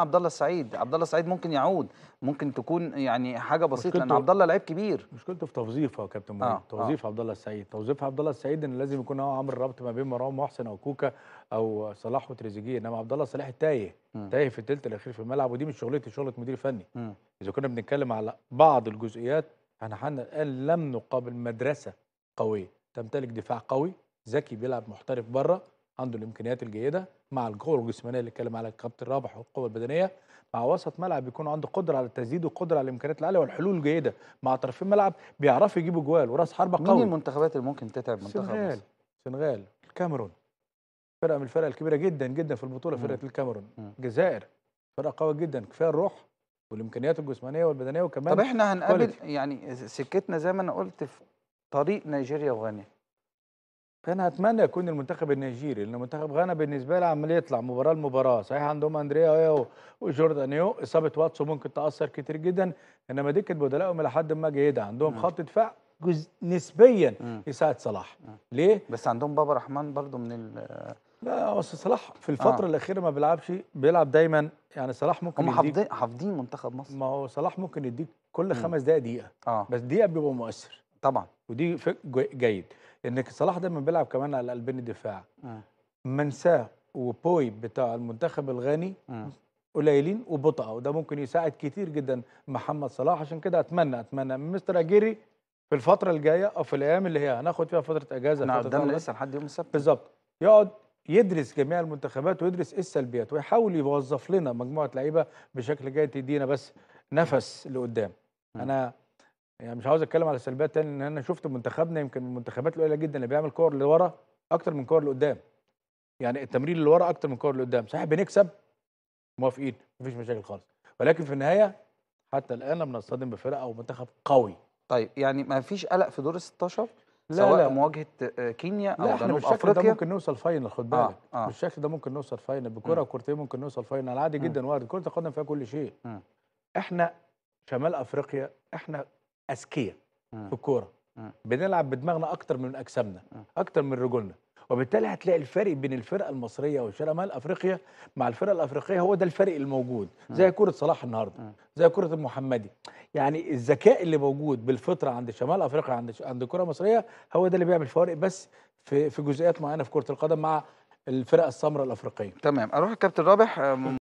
عبد الله السعيد عبد الله السعيد ممكن يعود ممكن تكون يعني حاجه بسيطه لان عبد الله لعيب كبير مشكلته في توظيفه يا كابتن مراد آه،, آه. توظيف آه. عبد الله السعيد توظيف عبد الله السعيد ان لازم يكون هو عامل ربط ما بين مروان محسن او كوكا او صلاح وتريزيجيه انما عبد الله صلاح تايه تايه في الثلث الاخير في الملعب ودي مش شغلتي شغله مدير فني م. اذا كنا بنتكلم على بعض الجزئيات حنا الان لم نقابل مدرسه قويه تمتلك دفاع قوي ذكي بيلعب محترف بره عنده الامكانيات الجيده مع القوه الجسمانيه اللي اتكلم عليها الكابتن رابح والقوه البدنيه مع وسط ملعب بيكون عنده قدره على التسديد وقدره على الامكانيات العاليه والحلول الجيده مع طرفين ملعب بيعرفوا يجيبوا جوال وراس حربه قوي مين المنتخبات اللي ممكن تتعب منتخب السنغال السنغال الكاميرون فرقه من الفرق الكبيره جدا جدا في البطوله فرقه الكاميرون الجزائر فرقه قويه جدا كفايه الروح والامكانيات الجسمانيه والبدنيه وكمان طب احنا هنقابل يعني سكتنا زي ما انا قلت في طريق نيجيريا وغانيا فانا اتمنى يكون المنتخب النيجيري لان منتخب غانا بالنسبه لي عمال يطلع مباراه لمباراه صحيح عندهم اندريا وجوردان يو اصابه واتسو ممكن تاثر كتير جدا انما دكه بدلائهم الى حد ما جيده عندهم خط دفاع جزء نسبيا يساعد صلاح ليه بس عندهم بابا رحمن برضو من ال لا بس صلاح في آه. الفتره آه. الاخيره ما بيلعبش بيلعب دايما يعني صلاح ممكن هم حافظين منتخب مصر ما هو صلاح ممكن يديك كل خمس دقائق دقيقه آه. بس دقيقه بيبقى مؤثر طبعا ودي جيد انك صلاح دايما بيلعب كمان على قلبين الدفاع آه. منساه وبوي بتاع المنتخب الغاني آه. قليلين وبطئه وده ممكن يساعد كتير جدا محمد صلاح عشان كده اتمنى اتمنى من مستر اجيري في الفتره الجايه او في الايام اللي هي هناخد فيها فتره اجازه احنا قدامنا لسه لحد يوم السبت بالظبط يقعد يدرس جميع المنتخبات ويدرس ايه السلبيات ويحاول يوظف لنا مجموعه لعيبه بشكل جيد تدينا بس نفس لقدام آه. انا يعني مش عاوز اتكلم على السلبيات تاني ان انا شفت منتخبنا يمكن من المنتخبات القليله جدا اللي بيعمل كور لورا اكتر من كور لقدام يعني التمرير اللي ورا اكتر من كور لقدام صحيح بنكسب موافقين مفيش مشاكل خالص ولكن في النهايه حتى الان بنصطدم بفرقه او منتخب قوي طيب يعني ما فيش قلق في دور ال 16 لا سواء لا. مواجهه آه، كينيا او لا احنا بالشكل افريقيا ده ممكن نوصل فاينل خد بالك آه آه. بالشكل ده ممكن نوصل فاينل بكره وكورتين ممكن نوصل فاينل عادي جدا وارد كره القدم فيها كل شيء م. احنا شمال افريقيا احنا اذكياء في الكوره بنلعب بدماغنا اكتر من اجسامنا اكتر من رجولنا وبالتالي هتلاقي الفرق بين الفرقه المصريه والشمال افريقيا مع الفرقه الافريقيه هو ده الفرق الموجود زي كره صلاح النهارده زي كره المحمدي يعني الذكاء اللي موجود بالفطره عند شمال افريقيا عند عند الكره المصريه هو ده اللي بيعمل فوارق بس في في جزئيات معينه في كره القدم مع الفرقه السمراء الافريقيه تمام اروح الكابتن رابح آه،